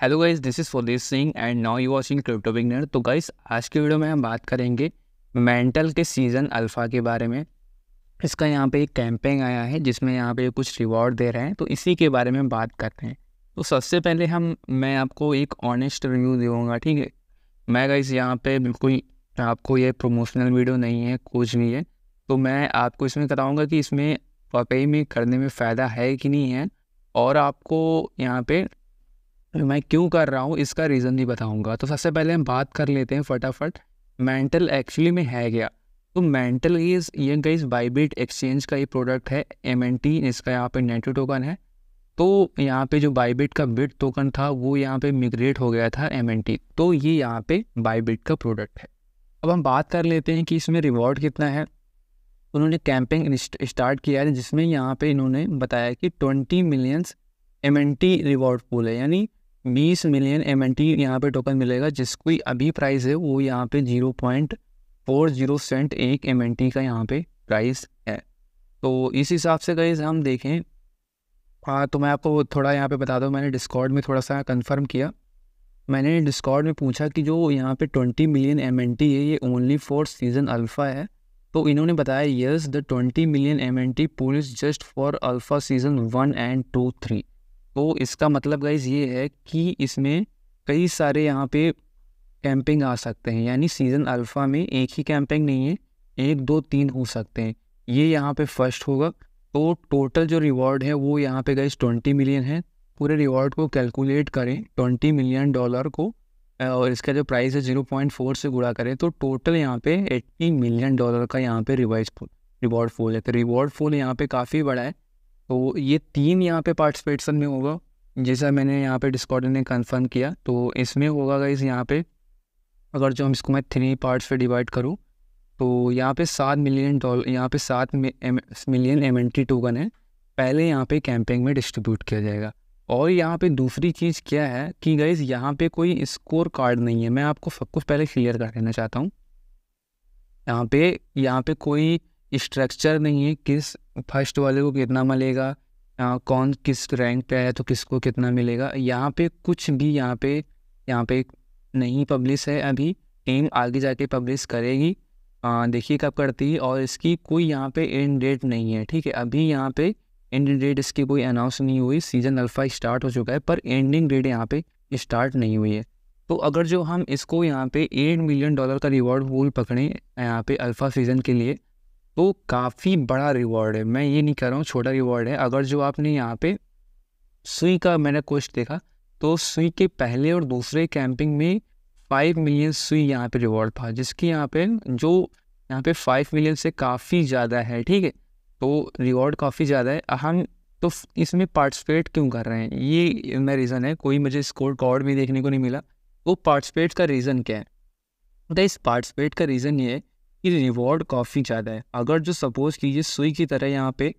hello guys this is for Singh and now you watching crypto beginner तो guys आज के video में हम बात करेंगे मेंटल के सीज़न अल्फ़ा के बारे में इसका यहाँ पे एक कैंपेन आया है जिसमें यहाँ पे कुछ रिवॉर्ड दे रहे हैं तो इसी के बारे में बात करते हैं तो सबसे पहले हम मैं आपको एक ऑनेस्ट रिव्यू दूँगा ठीक है मैं गाइज यहाँ पर बिल्कुल आपको ये प्रमोशनल वीडियो नहीं है कुछ नहीं है तो मैं आपको इसमें बताऊँगा कि इसमें वाकई में करने में फ़ायदा है कि नहीं है और आपको यहाँ पर मैं क्यों कर रहा हूँ इसका रीज़न नहीं बताऊँगा तो सबसे पहले हम बात कर लेते हैं फटाफट मेंटल एक्चुअली में है क्या तो मेंटल इज ये गई बाईबिट एक्सचेंज का ये प्रोडक्ट है एम एन टी इसका यहाँ पे नेटो टोकन है तो यहाँ पे जो बाईबिट का बिट टोकन था वो यहाँ पे मिग्रेट हो गया था एम एन टी तो ये यहाँ पे बाईबिट का प्रोडक्ट है अब हम बात कर लेते हैं कि इसमें रिवॉर्ड कितना है उन्होंने कैंपिंग स्टार्ट किया है जिसमें यहाँ पे इन्होंने बताया कि twenty millions M N T reward pool है यानी बीस मिलियन एम एन टी यहाँ पर टोकन मिलेगा जिसकी अभी प्राइस है वो यहाँ पे zero point four zero cent एक एम एन टी का यहाँ पे प्राइस है तो इस हिसाब से गई हम देखें हाँ तो मैं आपको थोड़ा यहाँ पे बता दूँ मैंने डिस्कॉर्ड में थोड़ा सा कंफर्म किया मैंने डिस्कॉर्ड में पूछा कि जो यहाँ पे twenty million M N T है ये ओनली फॉर सीज़न अल्फ़ा है तो इन्होंने बताया yes the twenty million M N T pool is just for alpha season one and two three तो इसका मतलब गाइज ये है कि इसमें कई सारे यहाँ पे कैंपिंग आ सकते हैं यानी सीज़न अल्फ़ा में एक ही कैंपिंग नहीं है एक दो तीन हो सकते हैं ये यहाँ पे फर्स्ट होगा तो टोटल जो रिवॉर्ड है वो यहाँ पे गाइज ट्वेंटी मिलियन है पूरे रिवॉर्ड को कैलकुलेट करें ट्वेंटी मिलियन डॉलर को और इसका जो प्राइस है जीरो पॉइंट फोर से गुड़ा करें तो टोटल यहाँ पे एट्टी मिलियन डॉलर का यहाँ पे रिवाइज फूल रिवॉर्ड फोल है तो रिवॉर्ड फोल यहाँ पे काफ़ी बड़ा है तो ये तीन यहाँ पे पार्टिसिपेशन में होगा जैसा मैंने यहाँ पे डिस्कॉर्ड ने कंफर्म किया तो इसमें होगा गाइज यहाँ पे अगर जो हम इसको मैं थ्री पार्ट्स पे डिवाइड करूँ तो यहाँ पे सात मिलियन डॉलर यहाँ पे सात million M N T token है पहले यहाँ पे कैंपिंग में डिस्ट्रीब्यूट किया जाएगा और यहाँ पे दूसरी चीज़ क्या है कि गाइज यहाँ पे कोई स्कोर कार्ड नहीं है मैं आपको सब कुछ पहले क्लियर कर देना चाहता हूँ यहाँ पे यहाँ पे कोई स्ट्रक्चर नहीं है किस फर्स्ट वाले को कितना मिलेगा आ, कौन किस रैंक पे आया तो किसको कितना मिलेगा यहाँ पे कुछ भी यहाँ पे यहाँ पे नहीं पब्लिश है अभी टीम आगे जाके पब्लिश करेगी देखिए कब करती है और इसकी कोई यहाँ पे एंड डेट नहीं है ठीक है अभी यहाँ पे एंड डेट इसकी कोई अनाउंस नहीं हुई सीजन अल्फ़ा स्टार्ट हो चुका है पर एंडिंग डेट यहाँ पे स्टार्ट नहीं हुई है तो अगर जो हम इसको यहाँ पे एट मिलियन डॉलर का रिवॉर्ड पूल पकड़ें यहाँ पे अल्फ़ा सीज़न के लिए तो काफ़ी बड़ा रिवॉर्ड है मैं ये नहीं कर रहा हूँ छोटा रिवॉर्ड है अगर जो आपने यहाँ पे सुई का मैंने क्वेश्चन देखा तो सुई के पहले और दूसरे कैंपिंग में फाइव मिलियन सुई यहाँ पे रिवॉर्ड था जिसकी यहाँ पे जो यहाँ पे फाइव मिलियन से काफ़ी ज़्यादा है ठीक है तो रिवॉर्ड काफ़ी ज़्यादा है हम तो इसमें पार्टिसिपेट क्यों कर रहे हैं ये मैं रीज़न है कोई मुझे स्कोर कॉर्ड भी देखने को नहीं मिला वो तो पार्टिसिपेट का रीज़न क्या है तो इस पार्टिसिपेट का रीज़न ये है कि रिवॉर्ड काफ़ी ज़्यादा है अगर जो सपोज़ कीजिए सुई की तरह यहाँ पे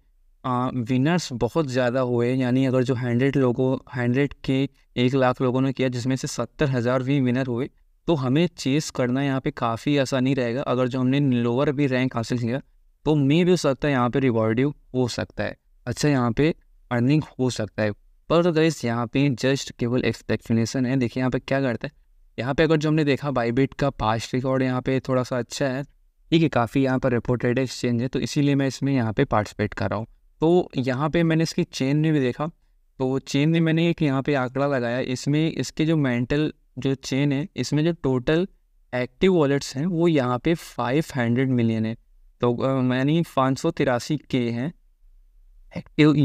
आ, विनर्स बहुत ज़्यादा हुए यानी अगर जो हंड्रेड लोगों हंड्रेड के एक लाख लोगों ने किया जिसमें से सत्तर हज़ार भी विनर हुए तो हमें चेस करना यहाँ पे काफ़ी आसानी रहेगा अगर जो हमने लोअर भी रैंक हासिल किया तो मे भी हो सकता है यहाँ पर रिवॉर्डिव हो सकता है अच्छा यहाँ पे अर्निंग हो सकता है पर तो गई यहाँ पे जस्ट केवल एक्सपेक्टेशन है देखिए यहाँ पे क्या करता है यहाँ पे अगर जो हमने देखा बाईबिट का पास्ट रिकॉर्ड यहाँ पे थोड़ा सा अच्छा है ठीक है काफ़ी यहाँ पर रिपोर्टेड एक्सचेंज है तो इसीलिए मैं इसमें यहाँ पे पार्टिसिपेट कर रहा हूँ तो यहाँ पे मैंने इसकी चेन में भी देखा तो चेन में मैंने एक यहाँ पे आंकड़ा लगाया इसमें इसके जो मेंटल जो चेन है इसमें जो टोटल एक्टिव वॉलेट्स हैं वो यहाँ पे 500 मिलियन है तो मैंने पाँच सौ तिरासी के हैं एक्टिव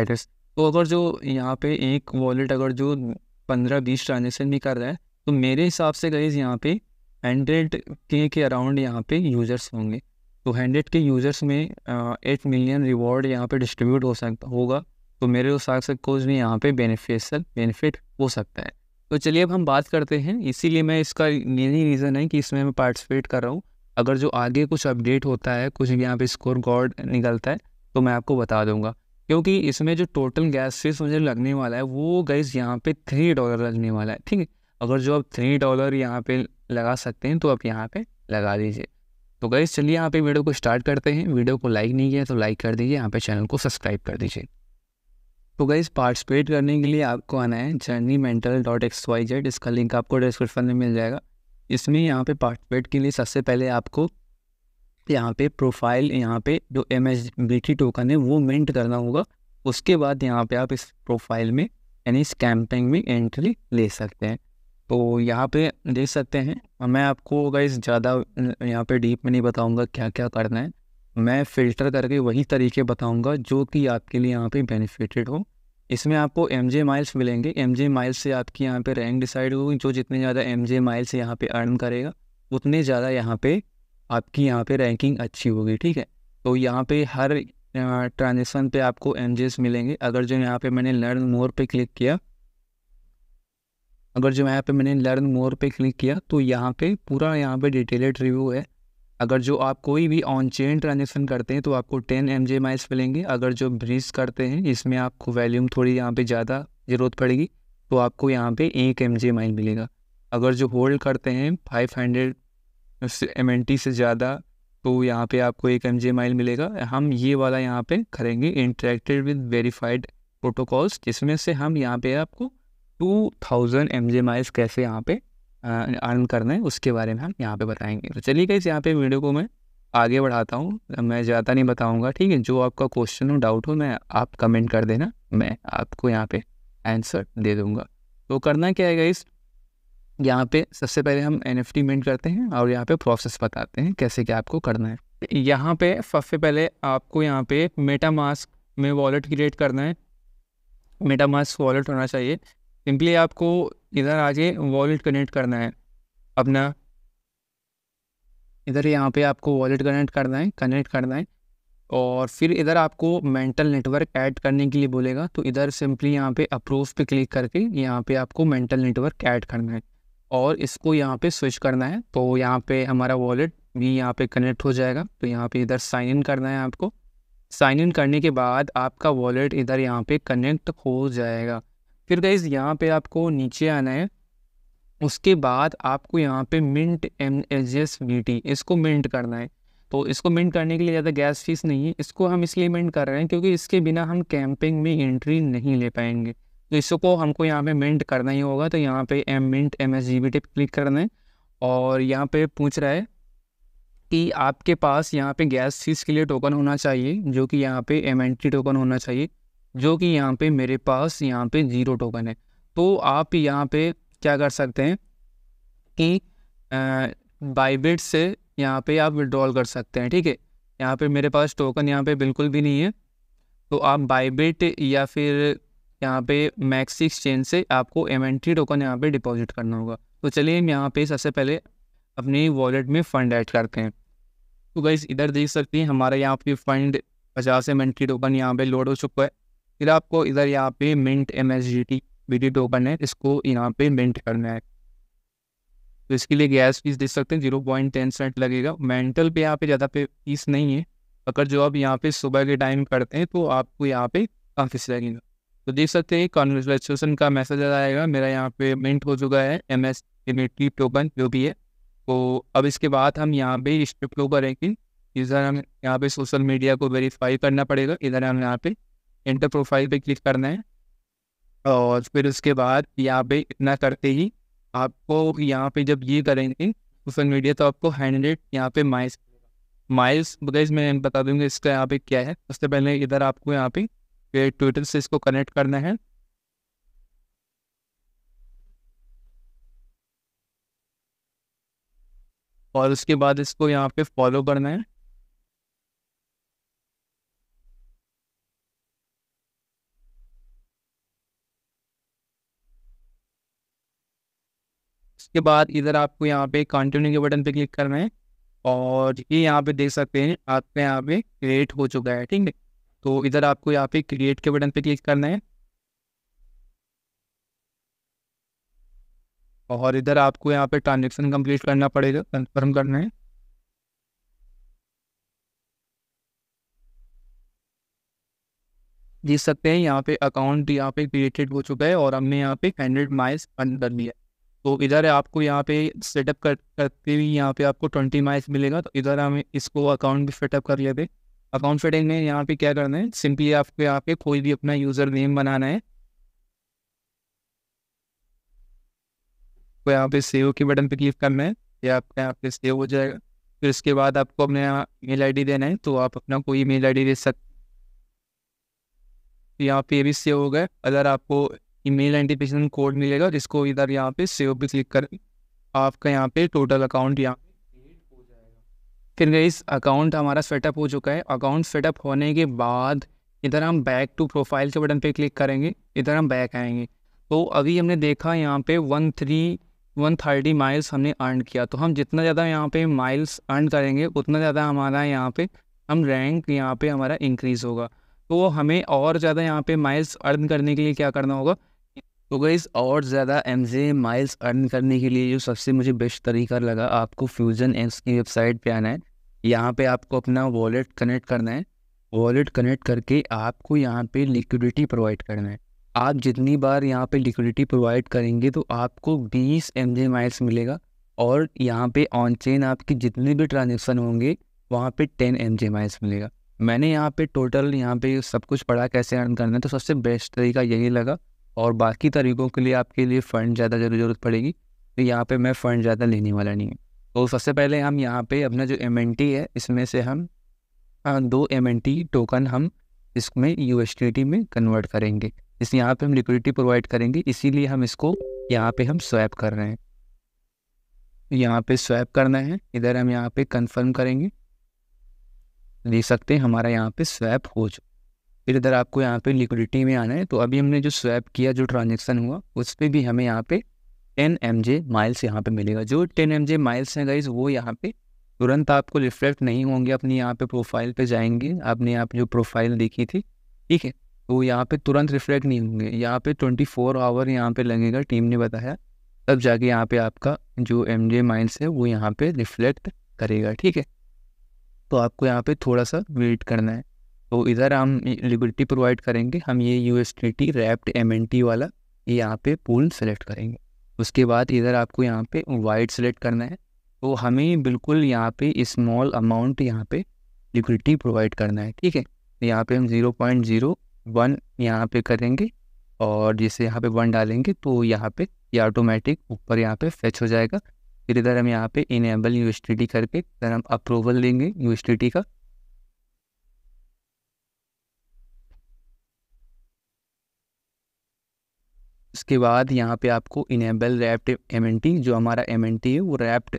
एड्रेस तो अगर जो यहाँ पे एक वॉलेट अगर जो पंद्रह बीस ट्रांजेक्शन भी कर रहा है तो मेरे हिसाब से गई यहाँ पे हंड्रेड के के अराउंड यहाँ पे यूज़र्स होंगे तो हंड्रेड के यूज़र्स में एट मिलियन रिवॉर्ड यहाँ पे डिस्ट्रीब्यूट हो सकता होगा तो मेरे हिसाब से कोच भी यहाँ पे बेनिफिशियल बेनिफिट हो सकता है तो चलिए अब हम बात करते हैं इसीलिए मैं इसका यही रीज़न है कि इसमें मैं पार्टिसिपेट कर रहा हूँ अगर जो आगे कुछ अपडेट होता है कुछ यहाँ पे स्कोर गॉड निकलता है तो मैं आपको बता दूंगा क्योंकि इसमें जो टोटल गैस फीस मुझे लगने वाला है वो गैस यहाँ पे थ्री डॉलर लगने वाला है ठीक है अगर जो अब थ्री डॉलर यहाँ पे लगा सकते हैं तो आप यहाँ पे लगा दीजिए तो गई चलिए यहाँ पे वीडियो को स्टार्ट करते हैं वीडियो को लाइक नहीं किया तो लाइक कर दीजिए यहाँ पे चैनल को सब्सक्राइब कर दीजिए तो गई पार्टिसिपेट करने के लिए आपको आना है journey Mantle dot X Y Z इसका लिंक आपको डिस्क्रिप्शन में मिल जाएगा इसमें यहाँ पर पार्टिसिपेट के लिए सबसे पहले आपको यहाँ पर प्रोफाइल यहाँ पे जो एम एस टोकन है वो मिंट करना होगा उसके बाद यहाँ पर आप इस प्रोफाइल में यानी इस में एंट्री ले सकते हैं तो यहाँ पे देख सकते हैं मैं आपको गाइस ज़्यादा यहाँ पे डीप में नहीं बताऊँगा क्या क्या करना है मैं फ़िल्टर करके वही तरीके बताऊँगा जो कि आपके लिए यहाँ पे बेनिफिटेड हो इसमें आपको एम जे माइल्स मिलेंगे एम जे माइल्स से आपकी यहाँ पे रैंक डिसाइड होगी जो जितने ज़्यादा एम जे माइल्स यहाँ पे अर्न करेगा उतने ज़्यादा यहाँ पे आपकी यहाँ पे रैंकिंग अच्छी होगी ठीक है तो यहाँ पे हर ट्रांजेक्शन पे आपको एम मिलेंगे अगर जो यहाँ पे मैंने लर्न मोर पे क्लिक किया अगर जो यहाँ पे मैंने लर्न मोर पे क्लिक किया तो यहाँ पे पूरा यहाँ पे डिटेलेड रिव्यू है अगर जो आप कोई भी ऑन चेन ट्रांजेक्शन करते हैं तो आपको टेन एम जे माइल्स मिलेंगे अगर जो ब्रिज करते हैं इसमें आपको वैल्यूम थोड़ी यहाँ पे ज़्यादा ज़रूरत पड़ेगी तो आपको यहाँ पे एक एम जे माइल मिलेगा अगर जो होल्ड करते हैं five hundred M N T से ज़्यादा तो यहाँ पे आपको एक एम जे माइल मिलेगा हम ये वाला यहाँ पे करेंगे इंटरेक्टेड विद वेरीफाइड प्रोटोकॉल्स जिसमें से हम यहाँ पे आपको two thousand M G miles कैसे यहाँ पे अर्न करना है उसके बारे में हम यहाँ पे बताएंगे तो चलिए गई यहाँ पे वीडियो को मैं आगे बढ़ाता हूँ मैं ज़्यादा नहीं बताऊँगा ठीक है जो आपका क्वेश्चन हो डाउट हो मैं आप कमेंट कर देना मैं आपको यहाँ पे आंसर दे दूँगा तो करना क्या है गाइस यहाँ पे सबसे पहले हम एन एफ मेंट करते हैं और यहाँ पे प्रोसेस बताते हैं कैसे क्या आपको करना है यहाँ पे सबसे पहले आपको यहाँ पे मेटा मास्क में वॉलेट क्रिएट करना है मेटा मास्क वॉलेट होना चाहिए सिंपली आपको इधर आगे वॉलेट कनेक्ट करना है अपना इधर यहाँ पे आपको वॉलेट कनेक्ट करना है कनेक्ट करना है और फिर इधर आपको मेंटल नेटवर्क ऐड करने के लिए बोलेगा तो इधर सिंपली यहाँ पे अप्रूव पे क्लिक करके यहाँ पे आपको मेंटल नेटवर्क ऐड करना है और इसको यहाँ पे स्विच करना है तो यहाँ पे हमारा वॉलेट भी यहाँ पे कनेक्ट हो जाएगा तो यहाँ पे इधर साइन इन करना है आपको साइन इन करने के बाद आपका वॉलेट इधर यहाँ पे कनेक्ट हो जाएगा फिर गई यहाँ पे आपको नीचे आना है उसके बाद आपको यहाँ पे mint M H S V T इसको मिंट करना है तो इसको मिंट करने के लिए ज़्यादा गैस फीस नहीं है इसको हम इसलिए मिंट कर रहे हैं क्योंकि इसके बिना हम कैंपिंग में एंट्री नहीं ले पाएंगे तो इसको हमको यहाँ पे मिंट करना ही होगा तो यहाँ पे M mint M S G B T click करना है और यहाँ पे पूछ रहा है कि आपके पास यहाँ पे गैस फीस के लिए टोकन होना चाहिए जो कि यहाँ पे एम एंट्री टोकन होना चाहिए जो कि यहाँ पे मेरे पास यहाँ पे ज़ीरो टोकन है तो आप यहाँ पे क्या कर सकते हैं कि बाईबिट से यहाँ पे आप विड्रॉल कर सकते हैं ठीक है यहाँ पे मेरे पास टोकन यहाँ पे बिल्कुल भी नहीं है तो आप बाईबिट या फिर यहाँ पे मैक्स एक्सचेंज से आपको एम टोकन यहाँ पे डिपॉजिट करना होगा तो चलिए हम यहाँ पे सबसे पहले अपनी वॉलेट में फ़ंड ऐड करते हैं तो गाइस इधर देख सकते हैं हमारे यहाँ पे फ़ंड पचास एम एन टी टोकन यहाँ पे लोड हो चुका है फिर आपको इधर यहाँ पे mint M S G T B T token है इसको यहाँ पे मिंट करना है तो इसके लिए गैस फीस दे सकते हैं जीरो पॉइंट टेन सेंट लगेगा मेंटल पे यहाँ पे ज़्यादा पे फीस नहीं है अगर जो आप यहाँ पे सुबह के टाइम करते हैं तो आपको यहाँ पे काफ़ी लगेगा तो देख सकते हैं कॉन्ग्रेचुलेसन का मैसेज आएगा मेरा यहाँ पे मिंट हो चुका है एम एस इमेट्री टोकन जो भी है तो अब इसके बाद हम यहाँ पे स्ट्रिप टोकन है कि इधर हम यहाँ पे सोशल मीडिया को वेरीफाई करना पड़ेगा इधर हम यहाँ पे इंटर प्रोफाइल पे क्लिक करना है और फिर उसके बाद यहाँ पे इतना करते ही आपको यहाँ पे जब ये करेंगे सोशल मीडिया तो आपको हंड्रेड यहाँ पे माइल्स माइल्स बताइज मैं बता दूंगा इसका यहाँ पे क्या है उससे पहले इधर आपको यहाँ पे ट्विटर से इसको कनेक्ट करना है और उसके बाद इसको यहाँ पे फॉलो करना है उसके बाद इधर आपको यहाँ पे कंटिन्यू के बटन पे क्लिक करना है और ये यहाँ पे देख सकते हैं आपके यहाँ पे क्रिएट हो चुका है ठीक है तो इधर आपको यहाँ पे क्रिएट के बटन पे क्लिक करना है और इधर आपको यहाँ पे ट्रांजेक्शन कंप्लीट करना पड़ेगा कंफर्म करना है देख सकते हैं यहाँ पे अकाउंट यहाँ पे क्रिएटेड हो चुका है और हमने यहाँ पे हंड्रेड माइल्स अर्न कर लिया तो इधर आपको यहाँ पे सेटअप कर करते हुए यहाँ पे आपको ट्वेंटी माइल्स मिलेगा तो इधर हम इसको अकाउंट भी सेटअप कर लेते अकाउंट सेटिंग में यहाँ पे क्या करना है सिंपली आपको यहाँ पे कोई भी अपना यूज़र नेम बनाना है तो यहाँ पे सेव के बटन पे क्लिक करना है ये आपका यहाँ पे सेव हो जाएगा फिर इसके बाद आपको अपने यहाँ मेल आईडी देना है तो आप अपना कोई मेल आईडी दे सकते तो यहाँ पे भी सेव हो गए अगर आपको ईमेल आइडेंटिफिकेशन कोड मिलेगा जिसको इधर यहाँ पे सेव पे क्लिक कर आपका यहाँ पे टोटल अकाउंट यहाँ फिर इस अकाउंट हमारा सेटअप हो चुका है अकाउंट सेटअप होने के बाद इधर हम बैक टू प्रोफाइल के बटन पे क्लिक करेंगे इधर हम बैक आएंगे तो अभी हमने देखा यहाँ पे one three one thirty miles हमने अर्न किया तो हम जितना ज़्यादा यहाँ पे माइल्स अर्न करेंगे उतना ज़्यादा हमारा यहाँ पे हम रैंक यहाँ पे हमारा इंक्रीज़ होगा तो हमें और ज़्यादा यहाँ पे माइल्स अर्न करने के लिए क्या करना होगा तो गई और ज़्यादा एम जे माइल्स अर्न करने के लिए जो सबसे मुझे बेस्ट तरीका लगा आपको फ्यूजन एप्स की वेबसाइट पे आना है यहाँ पे आपको अपना वॉलेट कनेक्ट करना है वॉलेट कनेक्ट करके आपको यहाँ पे लिक्विडिटी प्रोवाइड करना है आप जितनी बार यहाँ पे लिक्विडिटी प्रोवाइड करेंगे तो आपको 20 एम जे माइल्स मिलेगा और यहाँ पे ऑन चेन आपके जितने भी ट्रांजेक्शन होंगे वहाँ पे 10 एम जे माइल्स मिलेगा मैंने यहाँ पे टोटल यहाँ पे सब कुछ पढ़ा कैसे अर्न करना है तो सबसे बेस्ट तरीका यही लगा और बाकी तरीक़ों के लिए आपके लिए फ़ंड ज़्यादा ज़रूरत पड़ेगी तो यहाँ पे मैं फ़ंड ज़्यादा लेने वाला नहीं है तो सबसे पहले हम यहाँ पे अपना जो एम है इसमें से हम दो एम टोकन हम इसमें यू में कन्वर्ट करेंगे इस यहाँ पे हम लिक्विडिटी प्रोवाइड करेंगे इसीलिए हम इसको यहाँ पे हम स्वैप कर रहे हैं यहाँ पे स्वैप करना है इधर हम यहाँ पे कंफर्म करेंगे देख सकते हैं हमारा यहाँ पे स्वैप हो चुका फिर इधर आपको यहाँ पे लिक्विडिटी में आना है तो अभी हमने जो स्वैप किया जो ट्रांजेक्शन हुआ उस पर भी हमें यहाँ पे टेन एम जे माइल्स यहाँ पे मिलेगा जो टेन एम जे माइल्स हैं गाइज वो यहाँ पे तुरंत आपको रिफ्लेक्ट नहीं होंगे अपनी यहाँ पे प्रोफाइल पे जाएंगे आपने यहाँ पे जो प्रोफाइल देखी थी ठीक है तो यहाँ पे तुरंत रिफ्लेक्ट नहीं होंगे यहाँ पे ट्वेंटी फोर आवर यहाँ पे लगेगा टीम ने बताया तब जाके यहाँ पे आपका जो एम जे माइल्स है वो यहाँ पे रिफ्लेक्ट करेगा ठीक है तो आपको यहाँ पे थोड़ा सा वेट करना है तो इधर हम लिबर्टी प्रोवाइड करेंगे हम ये U S T T wrapped M N T वाला ये यहाँ पे पूल सेलेक्ट करेंगे उसके बाद इधर आपको यहाँ पे वाइड सेलेक्ट करना है तो हमें बिल्कुल यहाँ पे स्मॉल अमाउंट यहाँ पे लिक्विडिटी प्रोवाइड करना है ठीक है यहाँ पे हम ज़ीरो पॉइंट ज़ीरो वन यहाँ पर करेंगे और जैसे यहाँ पे वन डालेंगे तो यहाँ पे ये यह ऑटोमेटिक ऊपर यहाँ पे फैच हो जाएगा फिर इधर हम यहाँ पे इनेबल यू करके इधर हम अप्रूवल लेंगे यू का उसके बाद यहाँ पे आपको इनेबल रैप्ड एम जो हमारा एम है वो रैप्ड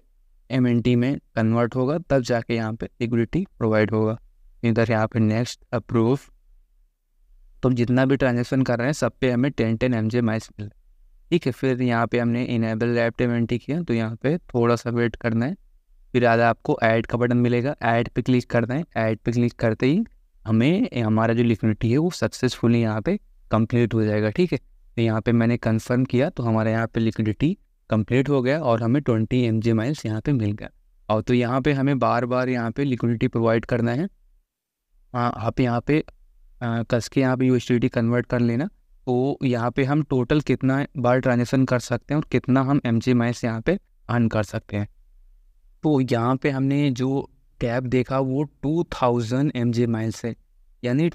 एम में कन्वर्ट होगा तब जाके यहाँ पे लिक्विडिटी प्रोवाइड होगा इधर यहाँ पे नेक्स्ट अप्रूव तो जितना भी ट्रांजेक्शन कर रहे हैं सब पे हमें ten ten M J miles मिल ठीक है फिर यहाँ पे हमने इनेबल रैप्ड एम किया तो यहाँ पे थोड़ा सा वेट करना है फिर आधा आपको ऐड का बटन मिलेगा ऐड पे क्लिक करना है ऐड पे क्लिक करते ही हमें हमारा जो लिक्विडिटी है वो सक्सेसफुली यहाँ पे कंप्लीट हो जाएगा ठीक है यहाँ पे मैंने कंफर्म किया तो हमारे यहाँ पे लिक्विडिटी कंप्लीट हो गया और हमें ट्वेंटी एम जी माइल्स यहाँ पर मिल गया और तो यहाँ पे हमें बार बार यहाँ पे लिक्विडिटी प्रोवाइड करना है हाँ, आप यहाँ पे कस के यहाँ पर यू कन्वर्ट कर लेना तो यहाँ पे हम टोटल कितना बार ट्रांजेक्शन कर सकते हैं और कितना हम एम जी माइल्स यहाँ पर अर्न कर सकते हैं तो यहाँ पे हमने जो कैब देखा वो two thousand M G miles है यानी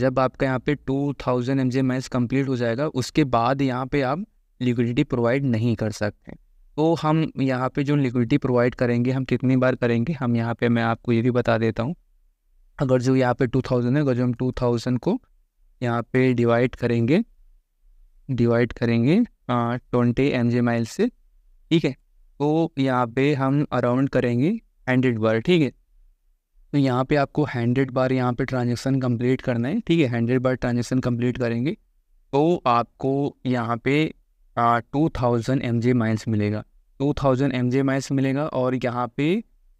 जब आपका यहाँ पे two thousand M G match complete हो जाएगा उसके बाद यहाँ पे आप लिक्विडिटी प्रोवाइड नहीं कर सकते तो हम यहाँ पे जो लिक्विडिटी प्रोवाइड करेंगे हम कितनी बार करेंगे हम यहाँ पे मैं आपको ये भी बता देता हूँ अगर जो यहाँ पे टू थाउजेंड है अगर जो हम टू थाउजेंड को यहाँ पे डिवाइड करेंगे डिवाइड करेंगे ट्वेंटी एम जी माइल से ठीक है तो यहाँ पे हम अराउंड करेंगे हंड्रेड बार ठीक है तो यहाँ पे आपको हंड्रेड बार यहाँ पे ट्रांजेक्शन कंप्लीट करना है ठीक है हंड्रेड बार ट्रांजेक्शन कंप्लीट करेंगे तो आपको यहाँ पे two thousand M J miles मिलेगा two thousand M J miles मिलेगा और यहाँ पे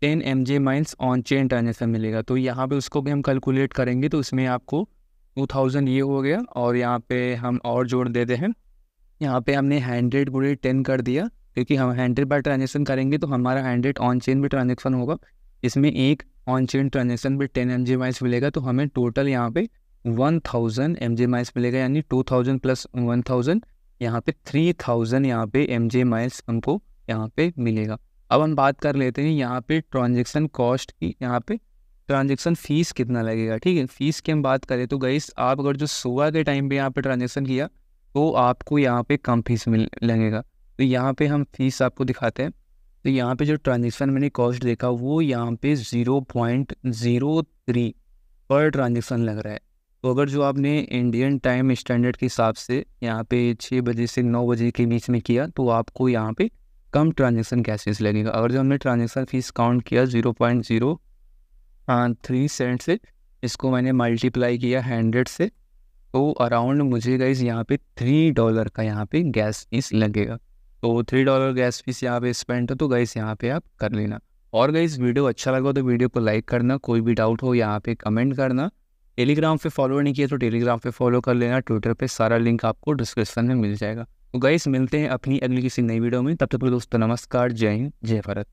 ten M J miles on chain transaction मिलेगा तो यहाँ पे उसको भी हम कैलकुलेट करेंगे तो उसमें आपको टू थाउजेंड ये हो गया और यहाँ पे हम और जोड़ देते हैं यहाँ पे हमने हंड्रेड बुरे टेन कर दिया क्योंकि हम हंड्रेड बार ट्रांजेक्शन करेंगे तो हमारा हंड्रेड ऑन चेन भी ट्रांजेक्शन होगा इसमें एक ऑन चेन ट्रांजेक्शन पे टेन एम जी माइस मिलेगा तो हमें टोटल यहाँ पे one thousand M G miles मिलेगा यानी two thousand plus one thousand यहाँ पे थ्री थाउजेंड यहाँ पे एम जी माइल्स हमको यहाँ पे मिलेगा अब हम बात कर लेते हैं यहाँ पे ट्रांजेक्शन कॉस्ट की यहाँ पे ट्रांजेक्शन फ़ीस कितना लगेगा ठीक है फ़ीस की हम बात करें तो गई आप अगर जो सुबह के टाइम पे यहाँ पे ट्रांजेक्शन किया तो आपको यहाँ पे कम फीस मिल लगेगा तो यहाँ पे हम फीस आपको दिखाते हैं तो यहाँ पे जो ट्रांजेक्शन मैंने कॉस्ट देखा वो यहाँ पे ज़ीरो पॉइंट ज़ीरो थ्री पर ट्रांजेक्शन लग रहा है तो अगर जो आपने इंडियन टाइम स्टैंडर्ड के हिसाब से यहाँ पे छः बजे से नौ बजे के बीच में किया तो आपको यहाँ पे कम ट्रांजेक्शन कैसेस लगेगा अगर जो हमने ट्रांजेक्शन फीस काउंट किया ज़ीरो पॉइंट ज़ीरो हाँ, थ्री सेंट से इसको मैंने मल्टीप्लाई किया हंड्रेड से तो अराउंड मुझे गाइज यहाँ पे थ्री डॉलर का यहाँ पे गैस फीस लगेगा तो थ्री डॉलर गैस फीस यहाँ पे स्पेंड हो तो गैस यहाँ पे आप कर लेना और गई वीडियो अच्छा लगा तो वीडियो को लाइक करना कोई भी डाउट हो यहाँ पे कमेंट करना टेलीग्राम पे फॉलो नहीं किया तो टेलीग्राम पे फॉलो कर लेना ट्विटर पे सारा लिंक आपको डिस्क्रिप्शन में मिल जाएगा तो गई मिलते हैं अपनी अगली किसी नई वीडियो में तब तक तो दोस्तों नमस्कार जय हिंद जय भारत